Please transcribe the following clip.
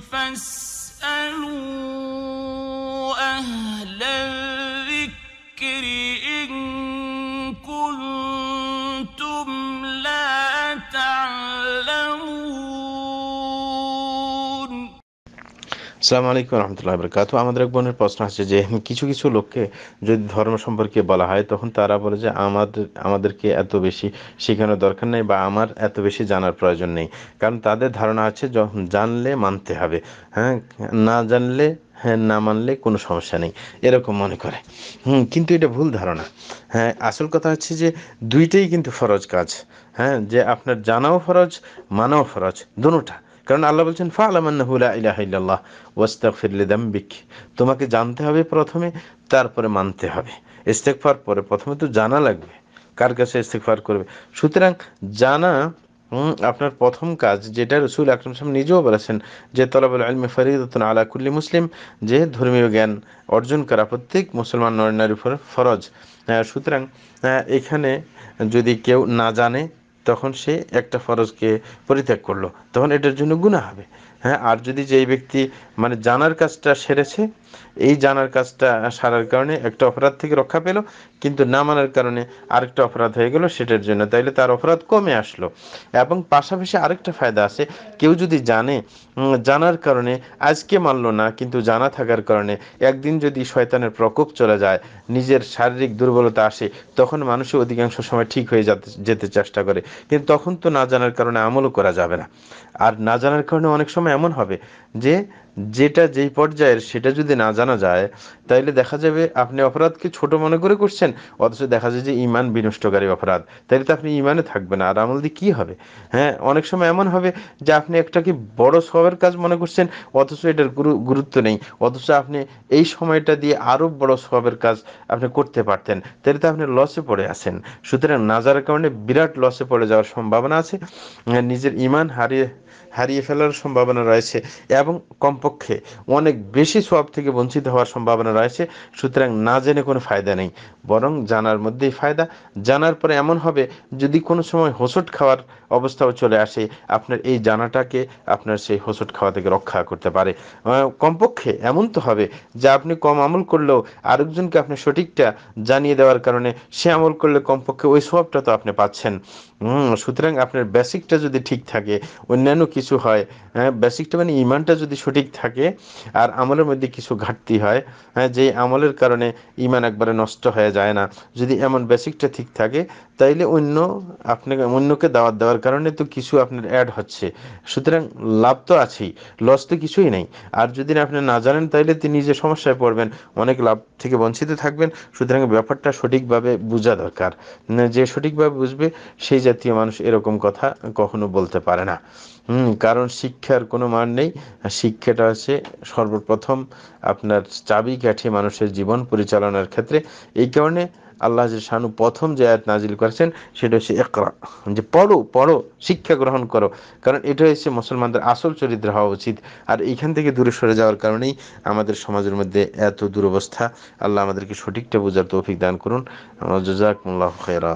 فاسألوا أهل সালাম আলাইকুম রহমতুল্লাহ বরকাত আমাদের এক বোনের প্রশ্ন আছে যে কিছু কিছু লোককে যদি ধর্ম সম্পর্কে বলা হয় তখন তারা বলে যে আমাদের আমাদেরকে এত বেশি শেখানোর দরকার নেই বা আমার এত বেশি জানার প্রয়োজন নেই কারণ তাদের ধারণা আছে জানলে মানতে হবে হ্যাঁ না জানলে হ্যাঁ না মানলে কোনো সমস্যা নেই এরকম মনে করে হুম কিন্তু এটা ভুল ধারণা হ্যাঁ আসল কথা হচ্ছে যে দুইটাই কিন্তু ফরজ কাজ হ্যাঁ যে আপনার জানাও ফরজ মানাও ফরজ দুটা কারণ আল্লাহ বলছেন ফা আলামান্নাহুলা ইলাহ ইল্লাহ ওয়াস্তাক ফিরলে দাম্বিক তোমাকে জানতে হবে প্রথমে তারপরে মানতে হবে ইস্তেকফার পরে প্রথমে তো জানা লাগবে কার কাছে ইস্তেকফার করবে সুতরাং জানা আপনার প্রথম কাজ যেটা রসুল আকরম সাহেব নিজেও বলেছেন যে তলাব আলমে ফরিদতুন আলা কুল্লি মুসলিম যে ধর্মীয় জ্ঞান অর্জন করা প্রত্যেক মুসলমান নর উপর ফরজ সুতরাং এখানে যদি কেউ না জানে তখন সে একটা ফরজকে পরিত্যাগ করলো তখন এটার জন্য গুণা হবে হ্যাঁ আর যদি যেই ব্যক্তি মানে জানার কাজটা সেরেছে এই জানার কাজটা সারার কারণে একটা অপরাধ থেকে রক্ষা পেল কিন্তু না মানার কারণে আরেকটা অপরাধ হয়ে গেল সেটার জন্য তাইলে তার অপরাধ কমে আসলো এবং পাশাপাশি আরেকটা ফায়দা আছে কেউ যদি জানে জানার কারণে আজকে মানলো না কিন্তু জানা থাকার কারণে একদিন যদি শয়তানের প্রকোপ চলে যায় নিজের শারীরিক দুর্বলতা আসে তখন মানুষের অধিকাংশ সময় ঠিক হয়ে যেতে চেষ্টা করে কিন্তু তখন তো না জানার কারণে আমলও করা যাবে না আর না জানার কারণে অনেক সময় এমন হবে যে যেটা যেই পর্যায়ের সেটা যদি না জানা যায় তাইলে দেখা যাবে আপনি অপরাধকে ছোট মনে করে করছেন অথচ দেখা যায় যে ইমান বিনষ্টকারী অপরাধ তাইলে তো আপনি ইমানে থাকবে না আর আমল দিয়ে কী হবে হ্যাঁ অনেক সময় এমন হবে যে আপনি একটাকে বড় সবের কাজ মনে করছেন অথচ এটার গুরুত্ব নেই অথচ আপনি এই সময়টা দিয়ে আরও বড় সবের কাজ আপনি করতে পারতেন তাহলে তো আপনি লসে পড়ে আছেন সুতরাং নাজার কারণে বিরাট লসে পড়ে যাওয়ার সম্ভাবনা আছে নিজের ইমান হারিয়ে হারিয়ে ফেলার সম্ভাবনা রয়েছে এবং কম কমপক্ষে অনেক বেশি সোয়াব থেকে বঞ্চিত হওয়ার সম্ভাবনা রয়েছে সুতরাং না জেনে কোনো ফায়দা নেই বরং জানার মধ্যেই ফায়দা জানার পরে এমন হবে যদি কোনো সময় হোসট খাওয়ার অবস্থাও চলে আসে আপনার এই জানাটাকে আপনার সেই হোসট খাওয়া থেকে রক্ষা করতে পারে কমপক্ষে এমন তো হবে যে আপনি কম আমল করলেও আরেকজনকে আপনি সঠিকটা জানিয়ে দেওয়ার কারণে সে আমল করলে কমপক্ষে ওই সোয়াবটা তো আপনি পাচ্ছেন সুতরাং আপনার বেসিকটা যদি ঠিক থাকে অন্যান্য কিছু হয় হ্যাঁ বেসিকটা মানে ইমানটা যদি সঠিক থাকে আর আমলের মধ্যে কিছু ঘাটতি হয় হ্যাঁ যে আমলের কারণে ইমান একবারে নষ্ট হয়ে যায় না যদি এমন বেসিকটা ঠিক থাকে তাইলে অন্য আপনাকে অন্যকে দাওয়াত দেওয়ার কারণে তো কিছু আপনার অ্যাড হচ্ছে সুতরাং লাভ তো আছেই লস তো কিছুই নেই আর যদি আপনি না জানেন তাইলে তিনি নিজে সমস্যায় পড়বেন অনেক লাভ থেকে বঞ্চিত থাকবেন সুতরাং ব্যাপারটা সঠিকভাবে বোঝা দরকার যে সঠিকভাবে বুঝবে সেই জাতীয় মানুষ এরকম কথা কখনো বলতে পারে না কারণ শিক্ষার কোনো মান নেই শিক্ষাটা যেটা হচ্ছে সর্বপ্রথম আপনার চাবি কাঠি মানুষের জীবন পরিচালনার ক্ষেত্রে এই কারণে আল্লাহ শানু প্রথম যে আয়াত নাজিল করেছেন সেটা হচ্ছে একরা যে পড়ো পড়ো শিক্ষা গ্রহণ করো কারণ এটা হচ্ছে মুসলমানদের আসল চরিত্র হওয়া উচিত আর এইখান থেকে দূরে সরে যাওয়ার কারণেই আমাদের সমাজের মধ্যে এত দুরবস্থা আল্লাহ আমাদেরকে সঠিকটা বোঝার তৌফিক দান করুন জজাকমুল্লাহ খেরা